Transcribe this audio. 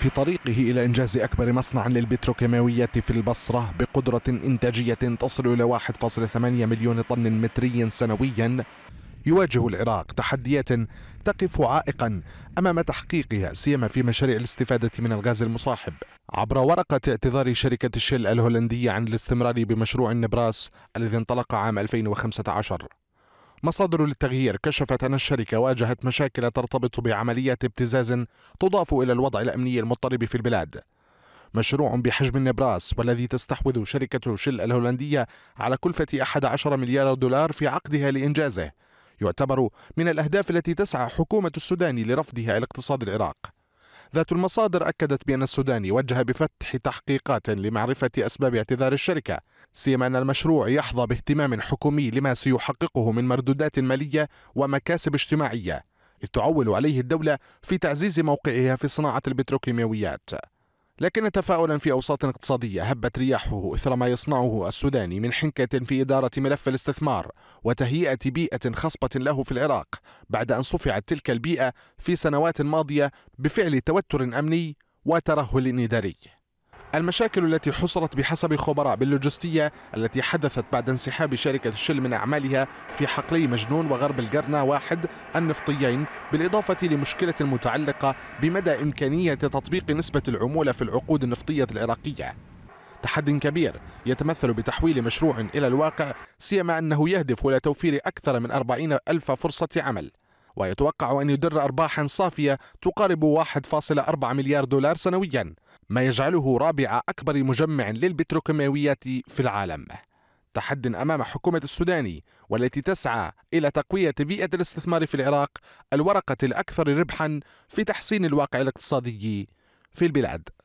في طريقه إلى إنجاز أكبر مصنع للبتروكيماويات في البصرة بقدرة إنتاجية تصل إلى 1.8 مليون طن متري سنويا يواجه العراق تحديات تقف عائقا امام تحقيقها سيما في مشاريع الاستفاده من الغاز المصاحب عبر ورقه اعتذار شركه الشل الهولنديه عن الاستمرار بمشروع النبراس الذي انطلق عام 2015 مصادر للتغيير كشفت أن الشركة واجهت مشاكل ترتبط بعملية ابتزاز تضاف إلى الوضع الأمني المضطرب في البلاد مشروع بحجم النبراس والذي تستحوذ شركة شل الهولندية على كلفة 11 مليار دولار في عقدها لإنجازه يعتبر من الأهداف التي تسعى حكومة السودان لرفضها الاقتصاد العراق ذات المصادر أكدت بأن السوداني وجه بفتح تحقيقات لمعرفة أسباب اعتذار الشركة سيما أن المشروع يحظى باهتمام حكومي لما سيحققه من مردودات مالية ومكاسب اجتماعية لتعول عليه الدولة في تعزيز موقعها في صناعة البتروكيماويات لكن تفاؤلا في أوساط اقتصادية هبت رياحه إثر ما يصنعه السوداني من حنكة في إدارة ملف الاستثمار وتهيئة بيئة خصبة له في العراق بعد أن صفعت تلك البيئة في سنوات ماضية بفعل توتر أمني وترهل إداري المشاكل التي حصرت بحسب خبراء باللوجستية التي حدثت بعد انسحاب شركة شل من أعمالها في حقلي مجنون وغرب القرنة واحد النفطيين بالإضافة لمشكلة متعلقة بمدى إمكانية تطبيق نسبة العمولة في العقود النفطية العراقية تحد كبير يتمثل بتحويل مشروع إلى الواقع سيما أنه يهدف إلى توفير أكثر من 40 ألف فرصة عمل ويتوقع أن يدر أرباحا صافية تقارب 1.4 مليار دولار سنويا ما يجعله رابع أكبر مجمع للبتروكيماويات في العالم تحد أمام حكومة السوداني والتي تسعى إلى تقوية بيئة الاستثمار في العراق الورقة الأكثر ربحا في تحسين الواقع الاقتصادي في البلاد